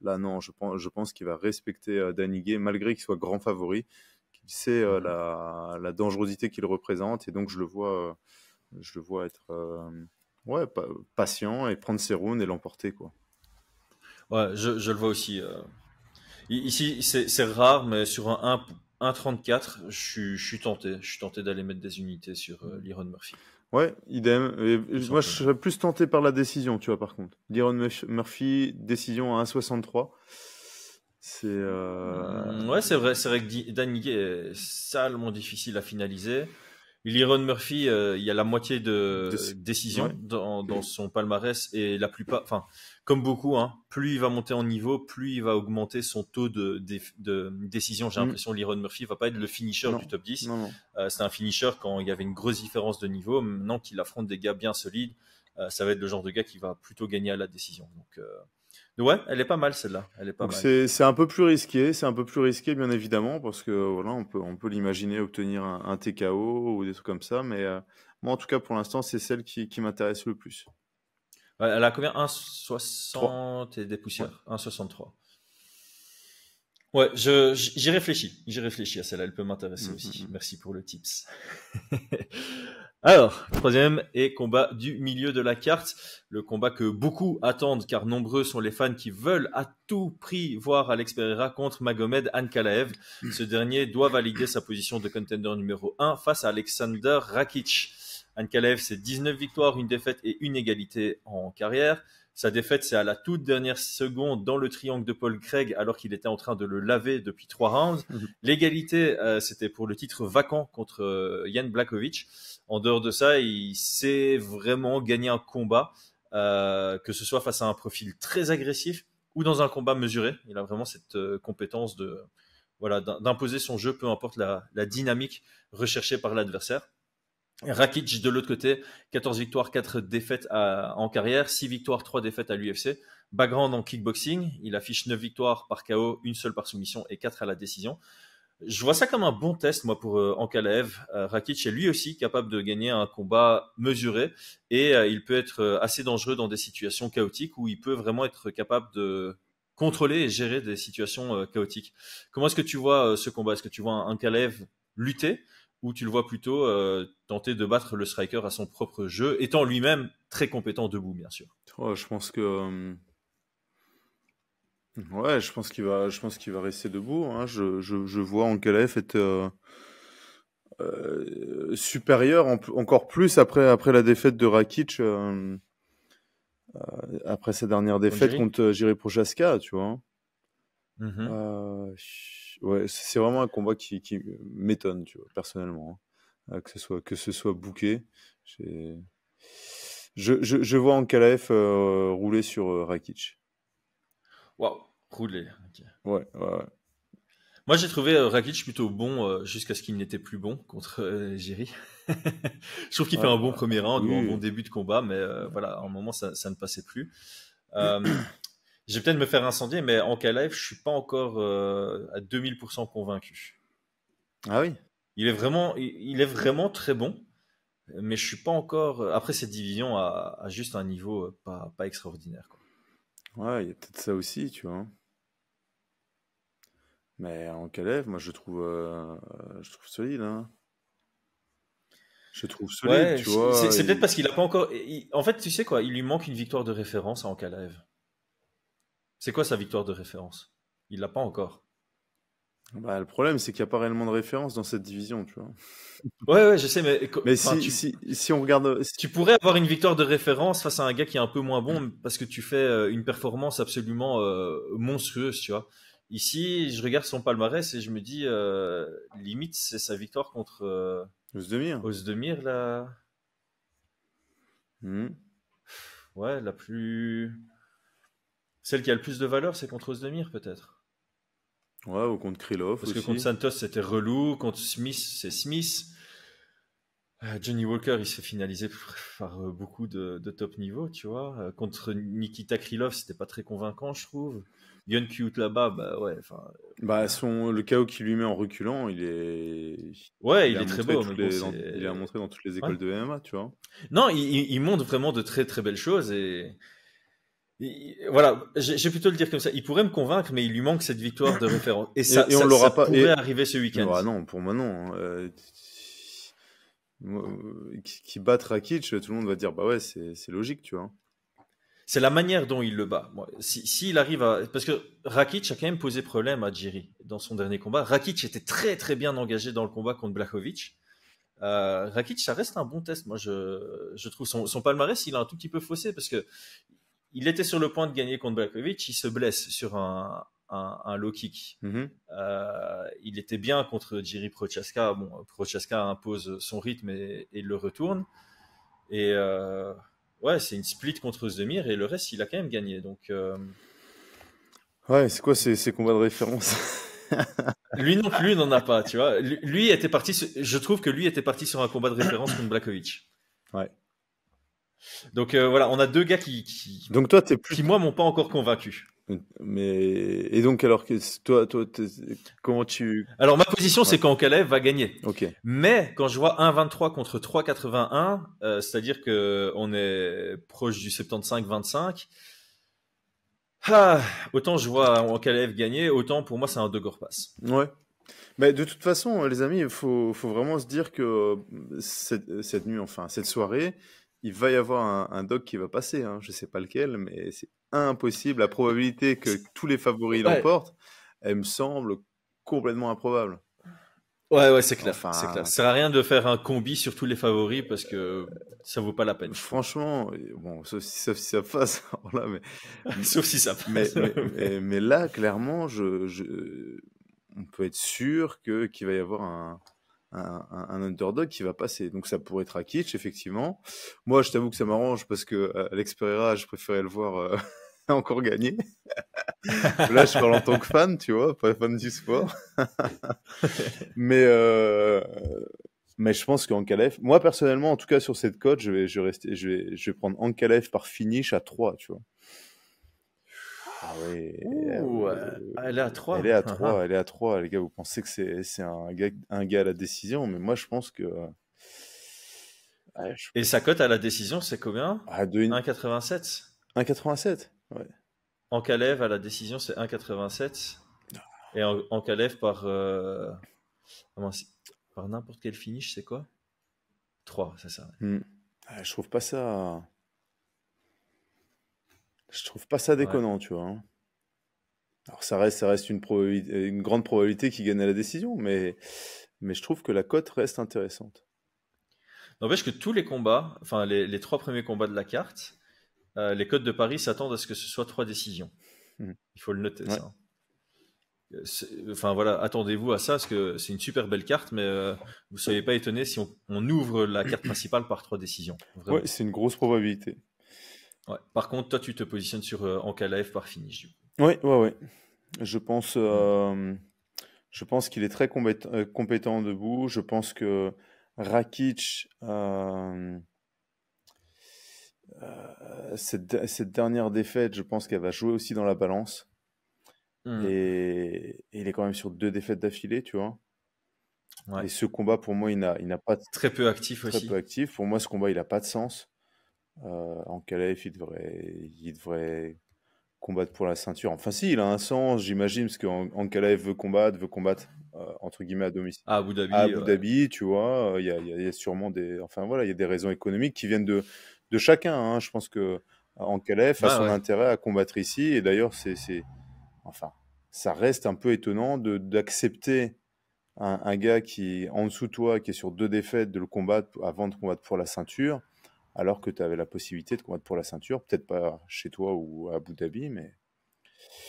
là non, je pense, je pense qu'il va respecter euh, malgré qu'il soit grand favori, qu'il sait euh, mmh. la, la, dangerosité qu'il représente et donc je le vois, je le vois être ouais, patient et prendre ses rounds et l'emporter. quoi. Ouais, je, le vois aussi. Euh. Ici, c'est rare, mais sur un 1,34, je, je suis tenté. Je suis tenté d'aller mettre des unités sur euh, l'Iron Murphy. Ouais, idem. moi, je serais plus tenté par la décision, tu vois, par contre. L'Iron Murphy, décision à 1,63. C'est. Euh, mm, ouais, c'est vrai, c'est vrai que Danny est salement difficile à finaliser. Liron Murphy, euh, il y a la moitié de décision décisions dans, son palmarès et la plupart, enfin, comme beaucoup, hein, plus il va monter en niveau, plus il va augmenter son taux de, décision. J'ai mm. l'impression que Liron Murphy va pas être le finisher du top 10. Euh, c'est un finisher quand il y avait une grosse différence de niveau. Maintenant qu'il affronte des gars bien solides, euh, ça va être le genre de gars qui va plutôt gagner à la décision. Donc, Ouais, elle est pas mal celle-là. Elle est C'est un peu plus risqué, c'est un peu plus risqué bien évidemment parce que voilà, on peut on peut l'imaginer obtenir un, TKO ou des trucs comme ça, mais euh, moi en tout cas pour l'instant c'est celle qui, m'intéresse le plus. Elle a combien 1,60 et des poussières. 1,63. Ouais, je j'y réfléchis, j'y réfléchis à celle-là. Elle peut m'intéresser mmh, aussi. Mmh, mmh. Merci pour le tips. Alors, troisième et combat du milieu de la carte, le combat que beaucoup attendent car nombreux sont les fans qui veulent à tout prix voir Alex Pereira contre Magomed Ankalaev. Hmm. Ce dernier doit valider sa position de contender numéro 1 face à Alexander Rakic. Ankalaev, c'est 19 victoires, une défaite et une égalité en carrière. Sa défaite, c'est à la toute dernière seconde dans le triangle de Paul Craig, alors qu'il était en train de le laver depuis trois rounds. Hmm. L'égalité, euh, c'était pour le titre vacant contre Yann euh, Blakovic. En dehors de ça, il sait vraiment gagner un combat, euh, que ce soit face à un profil très agressif ou dans un combat mesuré. Il a vraiment cette euh, compétence de voilà d'imposer son jeu, peu importe la, dynamique recherchée par l'adversaire. Rakic de l'autre côté, 14 victoires, 4 défaites en carrière, 6 victoires, 3 défaites à l'UFC. Background en kickboxing, il affiche 9 victoires par KO, une seule par soumission et 4 à la décision. Je vois ça comme un bon test, moi, pour euh, Ankalev. Euh, Rakic est lui aussi capable de gagner un combat mesuré et euh, il peut être assez dangereux dans des situations chaotiques où il peut vraiment être capable de contrôler et gérer des situations chaotiques. Comment est-ce que tu vois ce combat Est-ce que tu vois un lutter ou tu le vois plutôt tenter de battre le striker à son propre jeu, étant lui-même très compétent debout, bien sûr oh, Je pense que Ouais, je pense qu'il va, je pense qu'il va rester debout. Hein. Je, je, je, vois en être euh, euh supérieur encore plus après, après la défaite de Rakic, euh, euh, après sa dernière défaite contre Jiri Prochaska, tu vois. Hein. Mm-hmm. ouais, c'est vraiment un combat qui, qui m'étonne, tu vois, personnellement, hein. que ce soit que ce soit bouqué. Je, je, je vois rouler sur Rakic. Waouh, rouler. Ouais, ouais, ouais. Moi, j'ai trouvé euh, Rakic plutôt bon euh, jusqu'à ce qu'il n'était plus bon contre euh, Géry. je trouve qu'il fait un bon premier rang, un bon début de combat, mais voilà, à un moment, ça, ne passait plus. je vais peut-être me faire incendier, mais en K-Live, je suis pas encore à 2000% convaincu. Ah oui il est, vraiment, il est vraiment très bon, mais je suis pas encore. Après, cette division à, juste un niveau pas, pas extraordinaire. Quoi. Ouais, il y a peut-être ça aussi, tu vois. Mais en Calève, moi, je trouve, euh, je trouve solide. Hein. Je trouve solide, tu vois. C'est, peut-être parce qu'il n'a pas encore. en fait, tu sais quoi, il lui manque une victoire de référence à Calève. C'est quoi sa victoire de référence Il l'a pas encore. Bah, le problème, c'est qu'il n'y a pas réellement de référence dans cette division, tu vois. Ouais, ouais, je sais, mais. mais si, tu... si, on regarde. Euh, tu pourrais avoir une victoire de référence face à un gars qui est un peu moins bon parce que tu fais euh, une performance absolument euh, monstrueuse, tu vois. Ici, je regarde son palmarès et je me dis, limite, c'est sa victoire contre. Euh, Osdemir. là. Hmm. Ouais, la plus. Celle qui a le plus de valeur, c'est contre Osdemir, peut-être. Ouais, ou contre Krylov. Parce que contre Santos, c'était relou. Contre Smith, c'est Smith. Euh, Johnny Walker, il s'est finalisé par euh, beaucoup de, de, top niveau, tu vois. Euh, contre Nikita Krylov, c'était pas très convaincant, je trouve. Yon Cute là-bas, bah ouais. Bah, son, le chaos qu'il lui met en reculant, il est. Ouais, il, est très beau. Mais est... à montrer montré dans toutes les écoles de MMA, tu vois. Non, il, il montre vraiment de très très belles choses et voilà, j'ai plutôt le dire comme ça. Il pourrait me convaincre, mais il lui manque cette victoire de référence. Et ça, et, on ça, l'aura ça pas. pourrait arriver ce week-end. Bah non, pour moi non. Hein. Euh, qui bat Rakic, tout le monde va dire bah ouais, c'est logique, tu vois. C'est la manière dont il le bat. S'il si, arrive à. Parce que Rakic a quand même posé problème à Jiri dans son dernier combat. Rakic était très très bien engagé dans le combat contre Blachowicz euh, Rakic, ça reste un bon test. Moi, je, je trouve son, son palmarès, il a un tout petit peu faussé parce que il était sur le point de gagner contre Blakovic, il se blesse sur un, low kick. Mhm. Euh, il était bien contre Jiri Prochaska. Bon, Prochaska impose son rythme et, le retourne. Et euh, ouais, c'est une split contre Zemir et le reste, il a quand même gagné. Donc, euh, Ouais, c'est quoi ces, combats de référence Lui non plus n'en a pas, tu vois. Lui était parti, je trouve que lui était parti sur un combat de référence contre Blakovic. Ouais. Donc euh, voilà, on a deux gars qui, qui donc toi es plus... moi m'ont pas encore convaincu. Mais et donc alors que toi toi comment tu Alors ma position c'est qu'Ankalev va gagner. OK. Mais quand je vois 1.23 contre 3.81, euh, c'est-à-dire que on est proche du 75-25. Ah, autant je vois Ankalev gagner, autant pour moi c'est un deux gore pass. Ouais. Mais de toute façon, les amis, il faut, faut, vraiment se dire que cette nuit, enfin cette soirée, il va y avoir un, doc qui va passer. Hein. Je ne sais pas lequel, mais c'est impossible. La probabilité que tous les favoris l'emportent, elle me semble complètement improbable. Ouais, ouais, c'est clair. c'est Ça sert à rien de faire un combi sur tous les favoris parce que ça vaut pas la peine. Franchement, bon, sauf si, ça passe. là, mais, sauf si ça passe. Mais, mais, là, clairement, on peut être sûr que qu'il va y avoir un, un, underdog qui va passer. Donc ça pourrait être Kitsch effectivement. Moi, je t'avoue que ça m'arrange parce que euh, Alex Pereira, je préférais le voir euh, encore gagner. Là, je parle en tant que fan, tu vois, pas fan du sport. mais, euh, mais je pense qu'en Calef, moi personnellement, en tout cas sur cette cote, je vais, je, vais, prendre en Calef par finish à 3, tu vois. Ah euh, ah, elle, est à 3. Elle est à 3, hein. Les gars, vous pensez que c'est un gars, un gars à la décision, mais moi je pense que. Euh, et sa cote à la décision, c'est combien 1,87. 1,87 ah, Ouais. En calève, à la décision, c'est 1,87. Et en, calève, par, euh, par n'importe quel finish, c'est quoi 3, ça. sert. Hmm. je trouve pas ça. Je trouve pas ça déconnant, tu vois. Hein. Alors ça reste, ça reste une, une grande probabilité qu'il gagne à la décision, mais, mais je trouve que la cote reste intéressante. N'empêche que tous les combats, enfin les, trois premiers combats de la carte, euh, les cotes de Paris s'attendent à ce que ce soit trois décisions. Mmh. Il faut le noter, ça. Hein. Euh, enfin voilà, attendez-vous à ça, parce que c'est une super belle carte, mais euh, vous ne soyez pas étonné si on, on, ouvre la carte principale par trois décisions. Oui, c'est une grosse probabilité. Par contre, toi, tu te positionnes sur euh, par finish. Oui, ouais, Je pense, euh, pense qu'il est très euh, compétent, debout. Je pense que Rakic, euh, cette, dernière défaite, je pense qu'elle va jouer aussi dans la balance. Hmm. Et, il est quand même sur deux défaites d'affilée, tu vois. Et ce combat, pour moi, il n'a pas Très peu actif très Peu actif. Pour moi, ce combat, il n'a pas de sens. Euh, en Calais, il devrait, il devrait combattre pour la ceinture. Enfin, hein, si, il a un sens, j'imagine, parce qu'en Calais veut combattre, veut combattre euh, entre guillemets à domicile. À Abu Dhabi. À Abu tu vois, euh, il y, a sûrement des, enfin voilà, il y a des raisons économiques qui viennent de, chacun. Hein. Je pense que en Calais, a bah, son intérêt à combattre ici. Et d'ailleurs, c'est, enfin, ça reste un peu étonnant d'accepter un, un, gars qui est en dessous de toi, qui est sur deux défaites, de le combattre avant de combattre pour la ceinture alors que tu avais la possibilité de combattre pour la ceinture, peut-être pas chez toi ou à Abu Dhabi, mais.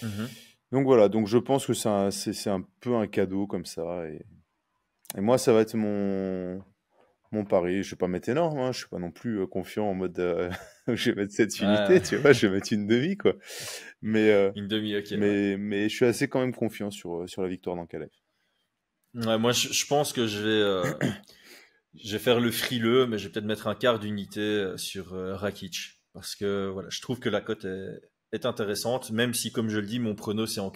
Mhm. Donc voilà, donc je pense que c'est un, peu un cadeau comme ça. Et, moi, ça va être mon, pari. Je ne vais pas mettre énorme, Je hein. je suis pas non plus euh, confiant en mode euh, je vais mettre cette unité, tu vois, je vais mettre une demi, quoi. Mais, euh, une demi, ok. Mais, je suis assez quand même confiant sur, sur la victoire dans Calais. moi, je, pense que je vais. Je vais faire le frileux, mais je vais peut-être mettre un quart d'unité euh, sur euh, Rakic. Parce que voilà, je trouve que la cote est, intéressante, même si, comme je le dis, mon prono, c'est en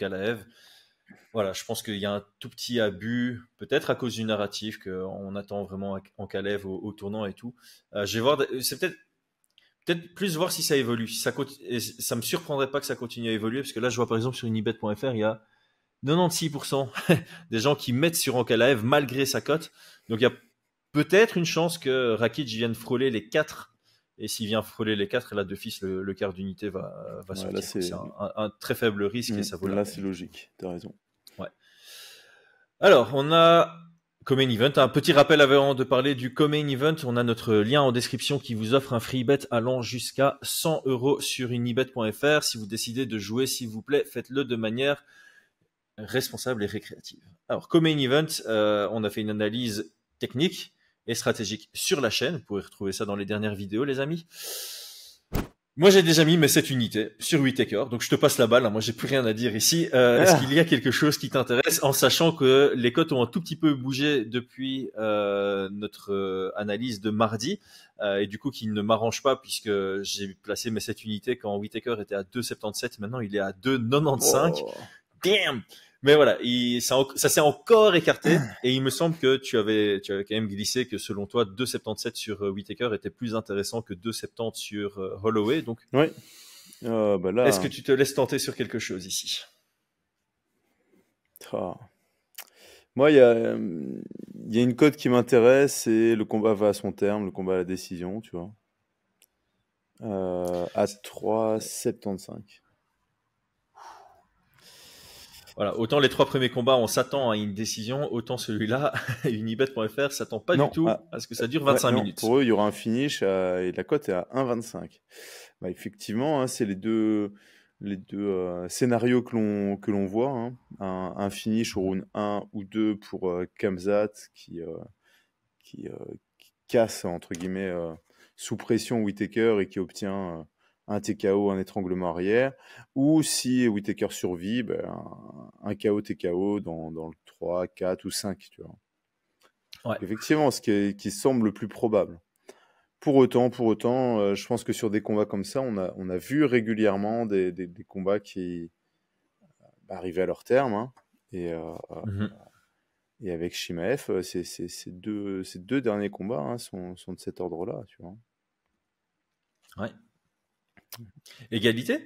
Voilà, je pense qu'il y a un tout petit abus, peut-être à cause du narratif, qu'on attend vraiment en au, tournant et tout. Euh, je vais voir, c'est peut-être peut-être plus voir si ça évolue. ça, et ça me surprendrait pas que ça continue à évoluer, parce que là, je vois par exemple sur unibet.fr, il y a 96% des gens qui mettent sur Ankalaev malgré sa cote. Donc il y a Peut-être une chance que Rakic vienne frôler les 4. Et s'il vient frôler les 4, là, de fils, le, quart d'unité va, va C'est un, très faible risque et mm, ça vaut Là, c'est logique, tu as raison. Ouais. Alors, on a Comain event. Un petit rappel avant de parler du Comain event, on a notre lien en description qui vous offre un free bet allant jusqu'à 100 euros sur unibet.fr. Si vous décidez de jouer, s'il vous plaît, faites-le de manière responsable et récréative. Alors, Comain event, euh, on a fait une analyse technique stratégique sur la chaîne. Vous pouvez retrouver ça dans les dernières vidéos, les amis. Moi, j'ai déjà mis mes 7 unités sur 8 acres, donc je te passe la balle. Hein. Moi, j'ai plus rien à dire ici. Euh, ah. Est-ce qu'il y a quelque chose qui t'intéresse, en sachant que les cotes ont un tout petit peu bougé depuis euh, notre euh, analyse de mardi, et du coup, qui ne m'arrange pas puisque j'ai placé mes 7 unités quand 8 était à 2,77, maintenant il est à 2,95. Oh. Damn. Mais voilà, ça, s'est encore écarté. Ah. Et il me semble que tu avais, tu avais quand même glissé que selon toi, 2,77 sur euh, Whitaker était plus intéressant que 2,70 sur euh, Holloway. Donc, oui. Euh, bah est-ce que hein. tu te laisses tenter sur quelque chose ici Moi, il y, a, une cote qui m'intéresse, et le combat va à son terme, le combat à la décision, tu vois. Euh, à 3,75. Voilà, autant les trois premiers combats, on s'attend à une décision, autant celui-là, unibet.fr s'attend pas du tout ah, à... ce que ça dure 25 minutes. Pour eux, il y aura un finish et la cote est à 1,25. Bah, effectivement, hein, c'est les deux, les deux euh, scénarios que l'on, que l'on voit. Hein. Un, finish au round 1 ou 2 pour euh, Kamzat qui, euh, qui, qui, casse, entre guillemets, sous pression Whitaker et qui obtient un TKO, un étranglement arrière, ou si Whitaker survit, ben, un, KO, TKO dans, le 3, 4 ou 5. Tu vois. Effectivement, ce qui, semble le plus probable. Pour autant, pour autant euh, je pense que sur des combats comme ça, on a, on a vu régulièrement des, combats qui euh, arrivaient à leur terme. Hein. Euh, mmh et, avec Shimaev, ces deux, derniers combats hein, sont, de cet ordre-là. Tu Ouais. Égalité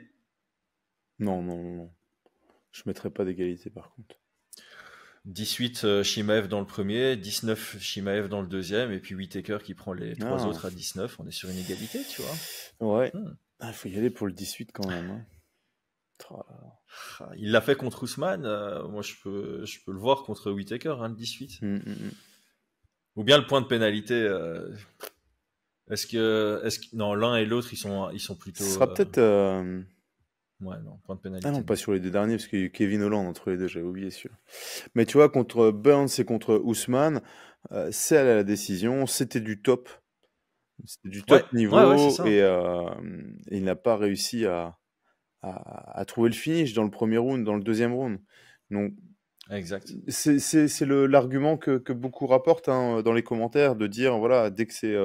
Non, non, non. Je ne mettrai pas d'égalité par contre. 18 Shimaev euh, dans le premier, 19 Shimaev dans le deuxième, et puis Whitaker qui prend les trois ah. autres à 19. On est sur une égalité, tu vois. Ouais. Il hmm. ah, faut y aller pour le 18 quand même. Hein. Ah, il l'a fait contre Ousmane. Euh, moi, je peux, je peux le voir contre Whitaker, hein, le 18. Hum, hum, hum. Ou bien le point de pénalité. Euh, est-ce que, est-ce que, non, l'un et l'autre, ils sont, ils sont plutôt. Ce sera euh, peut-être. Euh, ouais, non, point de pénalité. Ah non, pas sur les deux derniers, parce qu'il y a eu Kevin Holland entre les deux, j'avais oublié sûr. Mais tu vois, contre Burns et contre Ousmane, euh, c'est à la décision, c'était du top. C'était du top niveau, et il n'a pas réussi à, à, trouver le finish dans le premier round, dans le deuxième round. Donc, exact. C'est l'argument que, que, beaucoup rapportent hein, dans les commentaires, de dire, voilà, dès que c'est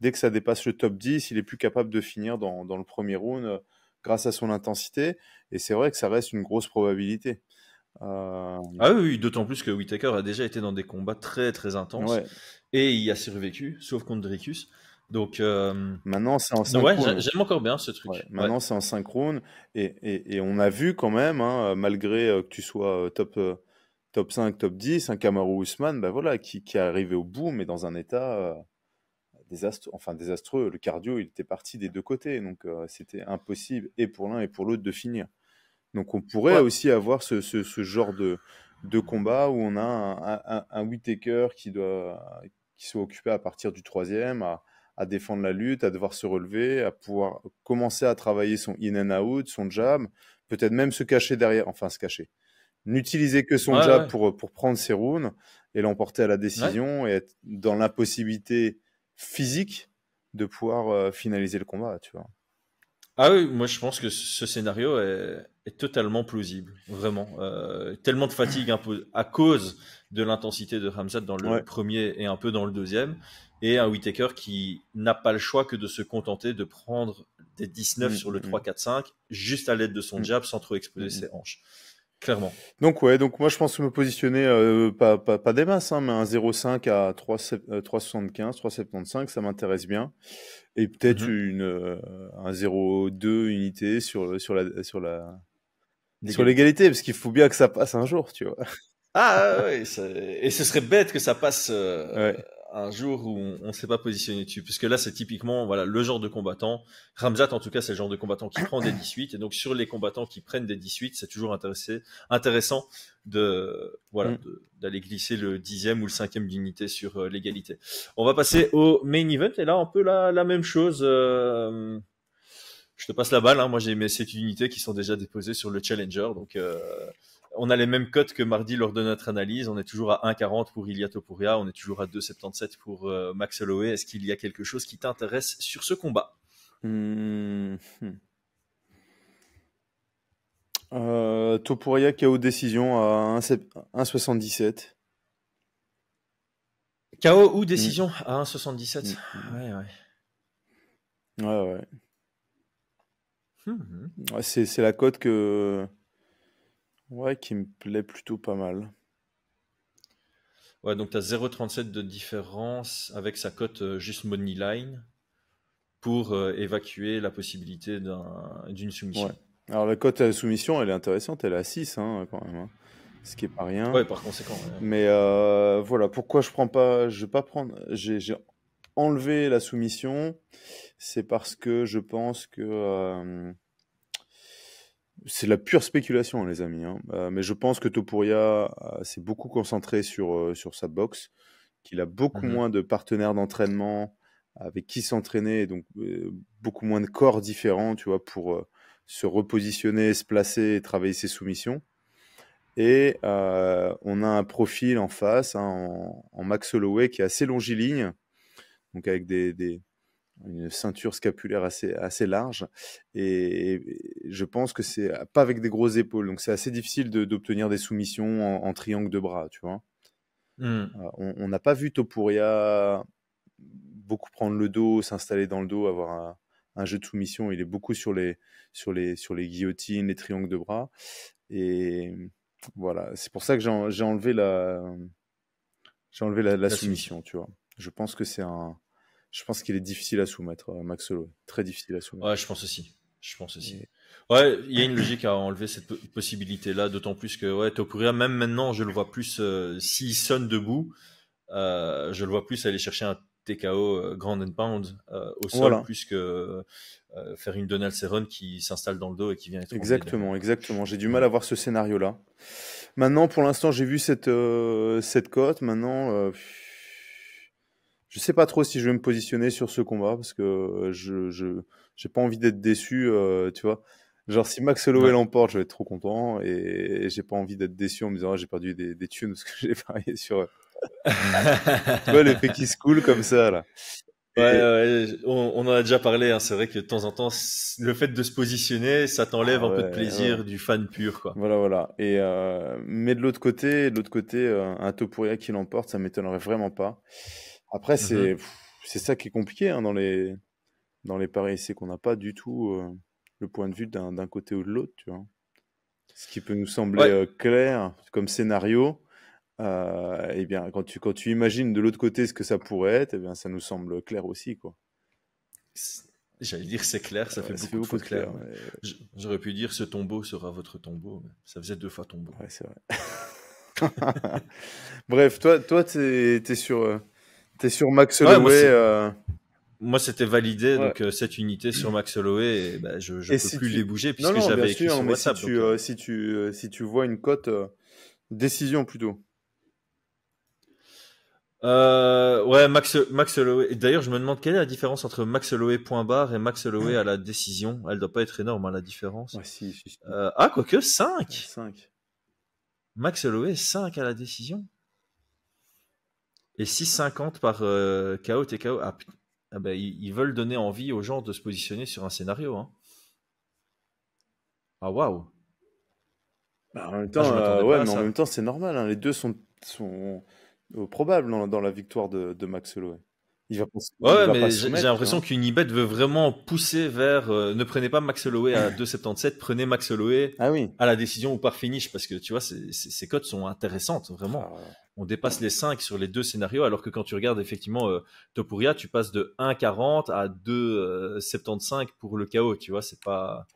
dès que ça dépasse le top 10, il est plus capable de finir dans, dans le premier round euh, grâce à son intensité. Et c'est vrai que ça reste une grosse probabilité. Euh, ah oui, d'autant plus que Whitaker a déjà été dans des combats très très intenses et il a survécu, sauf contre Dricus. Donc euh, maintenant c'est en 5 ouais, J'aime encore bien ce truc. maintenant c'est en synchrone et, et, on a vu quand même, hein, malgré que tu sois top, top 5, top 10, un Kamaru Usman ben voilà, qui, qui est arrivé au bout mais dans un état enfin désastreux. Le cardio, il était parti des deux côtés, donc euh, c'était impossible et pour l'un et pour l'autre de finir. Donc on pourrait aussi avoir ce, ce, genre de, de, combat où on a un, un, un qui doit qui soit occupé à partir du troisième à, à, défendre la lutte, à devoir se relever, à pouvoir commencer à travailler son in and out, son jab, peut-être même se cacher derrière, enfin se cacher, n'utiliser que son jab Pour, pour prendre ses rounds et l'emporter à la décision et être dans l'impossibilité physique de pouvoir euh, finaliser le combat, tu vois. Ah oui, moi je pense que ce scénario est, totalement plausible, vraiment. Euh, tellement de fatigue à cause de l'intensité de Hamzat dans le premier et un peu dans le deuxième, et un Whitaker qui n'a pas le choix que de se contenter de prendre des 19 mm, sur le 3-4-5 mm. juste à l'aide de son mm. jab sans trop exposer ses hanches. Clairement. Donc ouais, donc moi je pense me positionner euh, pas, pas, pas, des masses, hein, mais un 0,5 à 3,75, 3,75, euh, ça m'intéresse bien. Et peut-être mhm. une euh, un 0,2 unité sur sur la sur la sur l'égalité, parce qu'il faut bien que ça passe un jour, tu vois. Ah oui, et ce serait bête que ça passe ouais un jour où on ne s'est pas positionné dessus. Parce que là, c'est typiquement voilà, le genre de combattant. Ramzat, en tout cas, c'est le genre de combattant qui prend des 18. Et donc, sur les combattants qui prennent des 18, c'est toujours intéressé, intéressant de voilà mm. d'aller glisser le dixième ou le cinquième d'unité sur euh, l'égalité. On va passer au main event. Et là, un peu la, même chose. Euh, je te passe la balle. Hein. Moi, j'ai mes 7 unités qui sont déjà déposées sur le challenger. Donc, euh, on a les mêmes cotes que mardi lors de notre analyse. On est toujours à 1,40 pour Ilia Topuria. On est toujours à 2,77 pour euh, Max Holloway. Est-ce qu'il y a quelque chose qui t'intéresse sur ce combat Topouria, hmm. euh, Topuria KO décision à 1,77. KO ou décision à 1,77 hmm. ah Ouais, ouais. Ouais, ouais. Hmm, c'est la cote que Ouais, qui me plaît plutôt pas mal. Ouais, donc tu as 0,37 de différence avec sa cote euh, juste money line pour euh, évacuer la possibilité d'une soumission. Alors la cote à soumission, elle est intéressante, elle est à 6 hein, quand même. Hein. Ce qui n'est pas rien. Ouais, par conséquent. Mais euh, voilà, pourquoi je prends pas, je vais pas prendre, j'ai enlevé la soumission, c'est parce que je pense que c'est la pure spéculation, les amis. Hein. Euh, mais je pense que Topuria euh, s'est beaucoup concentré sur, euh, sur sa boxe, qu'il a beaucoup mhm. moins de partenaires d'entraînement avec qui s'entraîner, donc beaucoup moins de corps différents, tu vois, pour se repositionner, se placer et travailler ses soumissions. Et on a un profil en face, hein, en, Max Holloway, qui est assez longiligne, donc avec des, une ceinture scapulaire assez, assez large. Et, je pense que c'est pas avec des grosses épaules. Donc c'est assez difficile d'obtenir des soumissions en, triangle de bras, tu vois. Mmh. Ah, on n'a pas vu Topuria beaucoup prendre le dos, s'installer dans le dos, avoir un, jeu de soumission. Il est beaucoup sur les, sur les, sur les guillotines, les triangles de bras. Et voilà, c'est pour ça que j'ai enlevé la, enlevé la, soumission, tu vois. Je pense que c'est un, je pense qu'il est difficile à soumettre, euh, Max Solo. Très difficile à soumettre. Ouais, je pense aussi. Je pense aussi. Ouais, il y a une logique à enlever cette possibilité-là, d'autant plus que ouais, Topuria, même maintenant, je le vois plus, euh, s'il sonne debout, euh, je le vois plus aller chercher un TKO grand and pound au sol, plus que faire une Donald Cerrone qui s'installe dans le dos et qui vient être Exactement, exactement. J'ai du mal à voir ce scénario-là. Maintenant, pour l'instant, j'ai vu cette, cette cote. Maintenant je sais pas trop si je vais me positionner sur ce combat parce que euh, je je j'ai pas envie d'être déçu, euh, tu vois. Genre si Max Holloway l'emporte, je vais être trop content et, j'ai pas envie d'être déçu en me disant ah, j'ai perdu des, des thunes parce que j'ai parié sur euh, tu vois l'effet se coule comme ça là. Ouais, ouais, on, en a déjà parlé. Hein. C'est vrai que de temps en temps, le fait de se positionner, ça t'enlève ah un peu de plaisir du fan pur, quoi. Voilà, voilà. Et euh, mais de l'autre côté, de l'autre côté, euh, un Topuria qui l'emporte, ça m'étonnerait vraiment pas. Après, mmh c'est, c'est ça qui est compliqué hein, dans, les, dans les paris, c'est qu'on n'a pas du tout euh, le point de vue d'un, côté ou de l'autre, tu Ce qui peut nous sembler euh, clair comme scénario, euh, eh bien, quand tu, quand tu imagines de l'autre côté ce que ça pourrait être, eh bien, ça nous semble clair aussi, quoi. J'allais dire c'est clair, ça fait beaucoup, de clair. J'aurais pu dire ce tombeau sera votre tombeau, ça faisait deux fois tombeau. c'est vrai. Bref, toi, toi, es sûr sur, euh, T'es sur Max Holloway. Euh. moi, c'était validé, donc euh, cette unité sur Max Holloway, ben, je ne peux plus les bouger puisque j'avais écrit sur Si tu, euh, si, tu, vois une cote, décision plutôt. ouais, Max, Max D'ailleurs, je me demande quelle est la différence entre Max Holloway point barre et Max Holloway à la décision. Elle doit pas être énorme, hein, la différence. ah, quoique 5 5. Max Holloway 5 à la décision et 6,50 par euh, KO, Ah, ah ben, ils, veulent donner envie aux gens de se positionner sur un scénario. Hein. Ah waouh! Bah, en même ah, temps, euh, temps, c'est normal. Hein. Les deux sont, sont probables hein, dans, la victoire de, Max Holloway. mais j'ai l'impression hein. qu'une Ibet veut vraiment pousser vers euh, ne prenez pas Max Holloway à 2,77, prenez Max Holloway ah à la décision ou par finish parce que tu vois, ces cotes sont intéressantes, vraiment on dépasse les 5 sur les deux scénarios, alors que quand tu regardes effectivement euh, Topuria, tu passes de 1,40 à 2,75 euh, pour le KO, tu vois, c'est pas...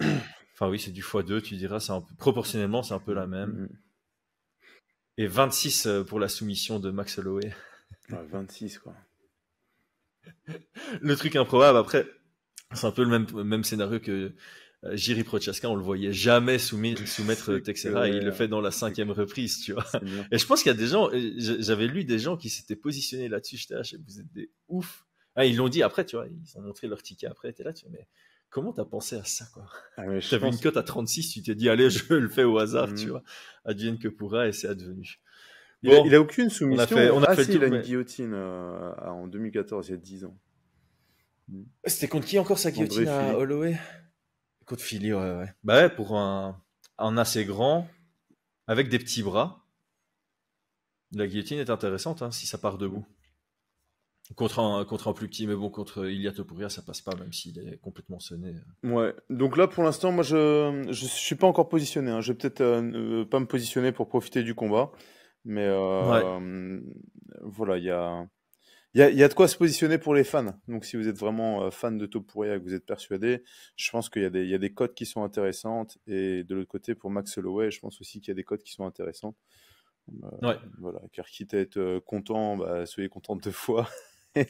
Enfin oui, c'est du x2, tu diras, c'est un proportionnellement, c'est un peu la mm, même. Mm. Et 26 euh, pour la soumission de Max Holloway. 26, quoi. le truc improbable, après, c'est un peu le même, même scénario que euh, Jiri Prochaska, on le voyait jamais soumettre, soumettre Texera et il le fait dans la cinquième reprise, tu vois. Et je pense qu'il y a des gens, euh, j'avais lu des gens qui s'étaient positionnés là-dessus, j'étais là, vous êtes des ouf. Ah, ils l'ont dit après, tu vois, ils ont montré leur ticket après, t'es là, tu vois, mais comment t'as pensé à ça, quoi ah, une cote à 36, tu t'es dit, allez, je le fais au hasard, tu mhm. vois, advienne que pourra, et c'est advenu. il, a, aucune soumission. On a fait, on a ah, fait une guillotine euh, en 2014, il y a 10 ans. C'était contre qui encore sa guillotine à Holloway Côte filée, ouais, ouais. Bah ouais, pour un, assez grand, avec des petits bras, la guillotine est intéressante hein, si ça part debout. Contre un, contre un plus petit, mais bon, contre Ilya Topuria, ça passe pas, même s'il est complètement sonné. Ouais, donc là, pour l'instant, moi, je, je suis pas encore positionné. Hein. Je vais peut-être euh, pas me positionner pour profiter du combat. Mais euh, voilà, il y a. Il y a, de quoi se positionner pour les fans. Donc, si vous êtes vraiment euh, fan de Topuria et que vous êtes persuadé, je pense qu'il y, a des, cotes qui sont intéressantes. Et de l'autre côté, pour Max Holloway, je pense aussi qu'il y a des cotes qui sont intéressantes. Euh, ouais. Voilà, car quitte à être euh, content, bah, soyez content deux fois. et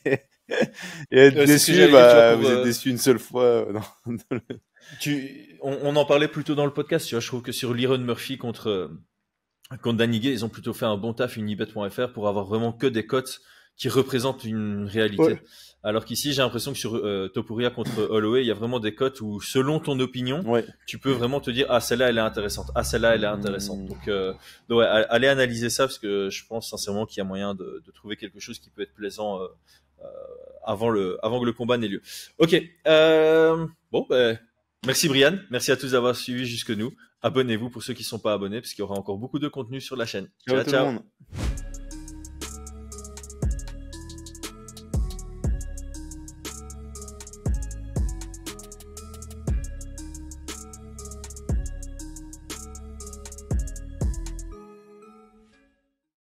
être déçu, bah, vous êtes déçu une seule fois. on, en parlait plutôt dans le podcast. Tu vois, je trouve que sur l'Iron Murphy contre, contre ils ont plutôt fait un bon taf, unibet.fr, pour avoir vraiment que des cotes qui représente une réalité. Alors qu'ici, j'ai l'impression que sur euh, Topuria contre Holloway, il y a vraiment des cotes où, selon ton opinion, tu peux vraiment te dire ah celle-là elle est intéressante, ah celle-là elle est hmm. intéressante. Donc, euh, allez analyser ça parce que je pense sincèrement qu'il y a moyen de, trouver quelque chose qui peut être plaisant euh, avant le avant que le combat n'ait lieu. Ok, bon bah, merci Brian, merci à tous d'avoir suivi jusque nous. Abonnez-vous pour ceux qui ne sont pas abonnés parce qu'il y aura encore beaucoup de contenu sur la chaîne. Ciao, ciao. Tout Le monde.